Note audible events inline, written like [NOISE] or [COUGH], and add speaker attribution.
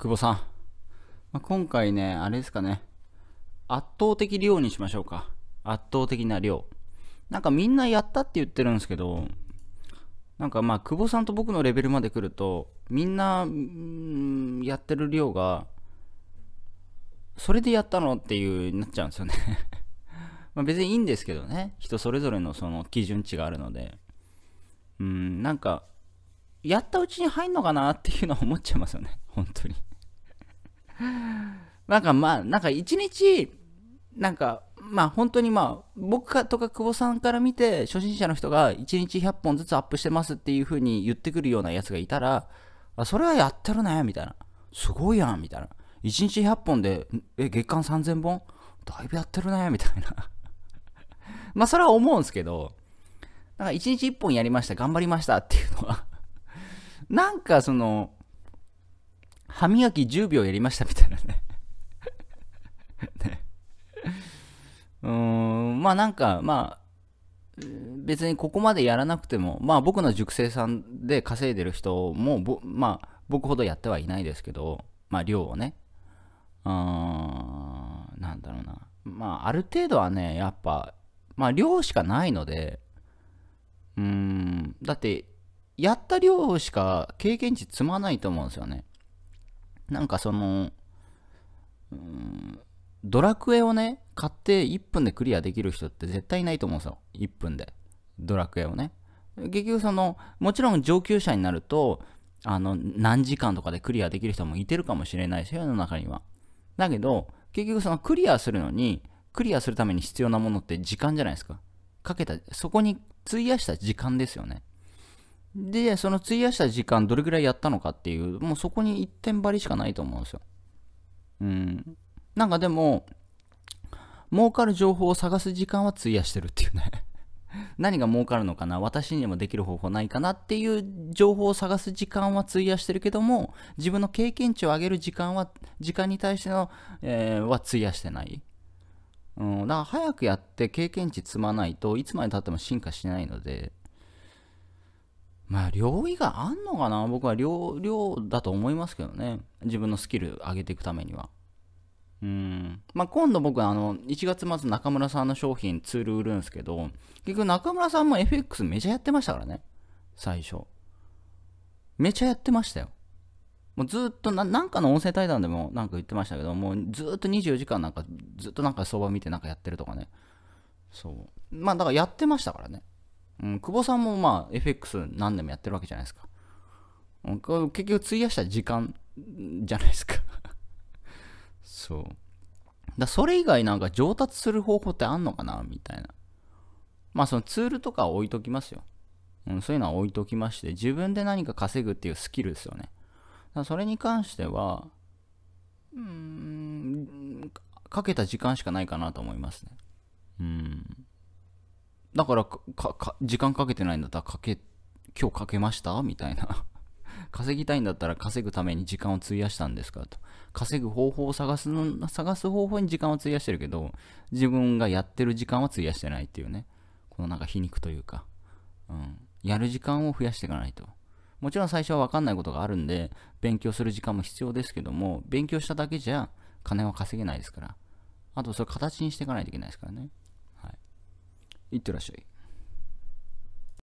Speaker 1: 久保さん。まあ、今回ね、あれですかね。圧倒的量にしましょうか。圧倒的な量。なんかみんなやったって言ってるんですけど、なんかまあ、久保さんと僕のレベルまで来ると、みんな、んやってる量が、それでやったのっていうなっちゃうんですよね [LAUGHS] ま別にいいんですけどね。人それぞれのその基準値があるので。うん、なんか、やったうちに入んのかなっていうのは思っちゃいますよね。本当になんかまあ、なんか一日、なんか、まあ本当にまあ、僕とか久保さんから見て、初心者の人が1日100本ずつアップしてますっていう風に言ってくるようなやつがいたら、あ、それはやってるね、みたいな。すごいやん、みたいな。1日100本で、え、月間3000本だいぶやってるね、みたいな [LAUGHS] まあそれは思うんですけど、なんか1日1本やりました、頑張りましたっていうのはなんかその、歯磨き10秒やりましたみたいなね [LAUGHS] ね。うん、まあなんか、まあ、別にここまでやらなくても、まあ僕の熟成さんで稼いでる人も、まあ僕ほどやってはいないですけど、まあ量をね。うん、なんだろうな。まあある程度はね、やっぱ、まあ量しかないので、うん、だって、やった量しか経験値積まないと思うんですよね。なんかその、ん、ドラクエをね、買って1分でクリアできる人って絶対いないと思うんですよ。1分で。ドラクエをね。結局その、もちろん上級者になると、あの、何時間とかでクリアできる人もいてるかもしれないし、世の中には。だけど、結局そのクリアするのに、クリアするために必要なものって時間じゃないですか。かけた、そこに費やした時間ですよね。で、その費やした時間どれぐらいやったのかっていう、もうそこに一点張りしかないと思うんですよ。うん。なんかでも、儲かる情報を探す時間は費やしてるっていうね [LAUGHS] 何が儲かるのかな私にもできる方法ないかなっていう情報を探す時間は費やしてるけども、自分の経験値を上げる時間は、時間に対しての、えー、は費やしてない。うん、だから早くやって経験値積まないといつまでたっても進化しないので、まあ、領域があんのかな僕は量、量だと思いますけどね。自分のスキル上げていくためには。うん。まあ、今度僕あの、1月末中村さんの商品ツール売るんですけど、結局中村さんも FX めちゃやってましたからね。最初。めちゃやってましたよ。もうずっとな、なんかの音声対談でもなんか言ってましたけど、もうずっと24時間なんか、ずっとなんか相場見てなんかやってるとかね。そう。まあだからやってましたからね。うん、久保さんもまあ FX 何年もやってるわけじゃないですか。結局費やした時間じゃないですか [LAUGHS] そう。だそれ以外なんか上達する方法ってあんのかなみたいな。まあそのツールとかは置いときますよ。うん、そういうのは置いときまして、自分で何か稼ぐっていうスキルですよね。だそれに関しては、うん、かけた時間しかないかなと思いますね。うん。だから時間かけてないんだったらかけ、今日かけましたみたいな。[LAUGHS] 稼ぎたいんだったら稼ぐために時間を費やしたんですかと。稼ぐ方法を探すの、探す方法に時間を費やしてるけど、自分がやってる時間は費やしてないっていうね。このなんか皮肉というか、うん。やる時間を増やしていかないと。もちろん最初はわかんないことがあるんで、勉強する時間も必要ですけども、勉強しただけじゃ金は稼げないですから。あとそれ形にしていかないといけないですからね。いってらっしゃい。